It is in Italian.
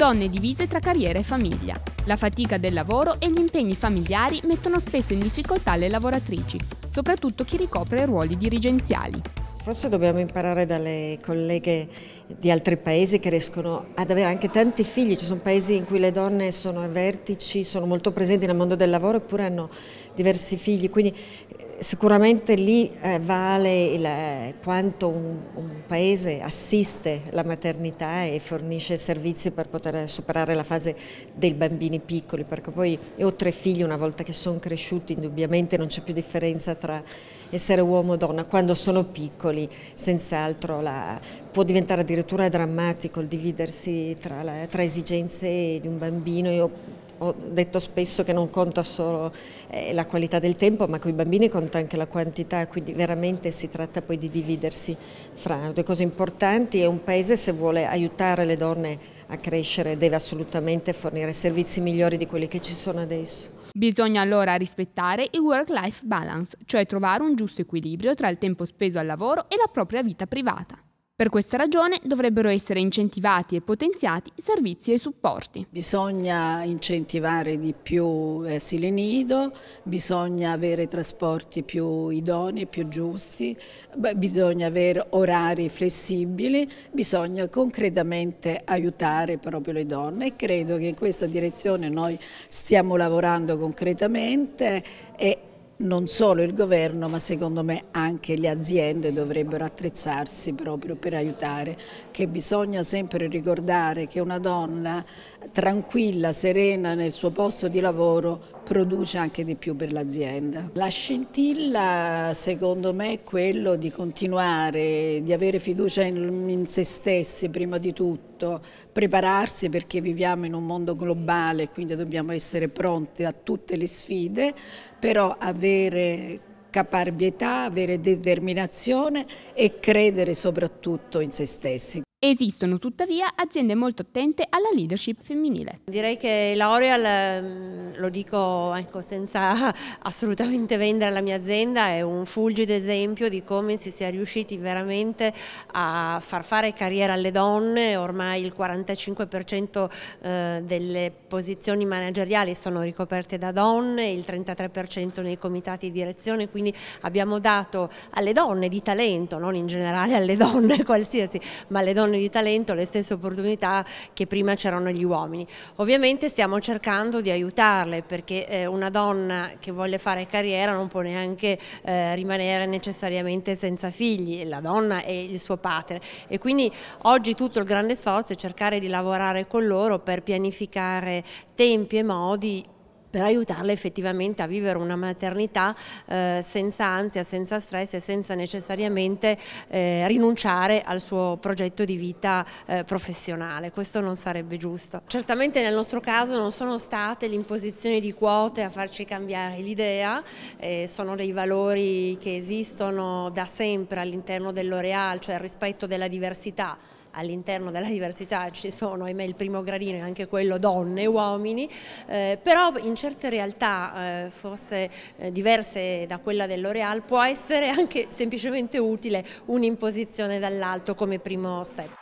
donne divise tra carriera e famiglia. La fatica del lavoro e gli impegni familiari mettono spesso in difficoltà le lavoratrici, soprattutto chi ricopre ruoli dirigenziali. Forse dobbiamo imparare dalle colleghe di altri paesi che riescono ad avere anche tanti figli, ci sono paesi in cui le donne sono ai vertici, sono molto presenti nel mondo del lavoro eppure hanno diversi figli, quindi eh, sicuramente lì eh, vale il, eh, quanto un, un, paese assiste la maternità e fornisce servizi per poter superare la fase dei bambini piccoli, perché poi io ho tre figli, una volta che sono cresciuti indubbiamente non c'è più differenza tra essere uomo o donna, quando sono piccoli senz'altro può diventare addirittura drammatico il dividersi tra, la, tra esigenze di un bambino. Io, ho detto spesso che non conta solo eh, la qualità del tempo, ma con i bambini conta anche la quantità, quindi veramente si tratta poi di dividersi fra due cose importanti e un paese se vuole aiutare le donne a crescere deve assolutamente fornire servizi migliori di quelli che ci sono adesso. Bisogna allora rispettare il work-life balance, cioè trovare un giusto equilibrio tra il tempo speso al lavoro e la propria vita privata. Per questa ragione dovrebbero essere incentivati e potenziati servizi e supporti. Bisogna incentivare di più asili eh, nido, bisogna avere trasporti più idonei, più giusti, bisogna avere orari flessibili, bisogna concretamente aiutare proprio le donne e credo che in questa direzione noi stiamo lavorando concretamente e non solo il governo ma secondo me anche le aziende dovrebbero attrezzarsi proprio per aiutare, che bisogna sempre ricordare che una donna tranquilla, serena nel suo posto di lavoro produce anche di più per l'azienda. La scintilla secondo me è quello di continuare, di avere fiducia in, in se stessi prima di tutto, prepararsi perché viviamo in un mondo globale quindi dobbiamo essere pronti a tutte le sfide, però avere avere caparbietà, avere determinazione e credere soprattutto in se stessi. Esistono tuttavia aziende molto attente alla leadership femminile. Direi che l'Oreal, ehm, lo dico ecco, senza assolutamente vendere la mia azienda, è un fulgido esempio di come si sia riusciti veramente a far fare carriera alle donne. Ormai il 45% eh, delle posizioni manageriali sono ricoperte da donne, il 33% nei comitati di direzione, quindi abbiamo dato alle donne di talento, non in generale alle donne qualsiasi, ma alle donne donne di talento le stesse opportunità che prima c'erano gli uomini. Ovviamente stiamo cercando di aiutarle perché eh, una donna che vuole fare carriera non può neanche eh, rimanere necessariamente senza figli, la donna è il suo padre e quindi oggi tutto il grande sforzo è cercare di lavorare con loro per pianificare tempi e modi per aiutarle effettivamente a vivere una maternità eh, senza ansia, senza stress e senza necessariamente eh, rinunciare al suo progetto di vita eh, professionale. Questo non sarebbe giusto. Certamente nel nostro caso non sono state l'imposizione di quote a farci cambiare l'idea, eh, sono dei valori che esistono da sempre all'interno dell'Oreal, cioè il rispetto della diversità all'interno della diversità ci sono, ahimè, il primo gradino e anche quello donne e uomini, eh, però in certe realtà, eh, forse eh, diverse da quella dell'Oreal, può essere anche semplicemente utile un'imposizione dall'alto come primo step.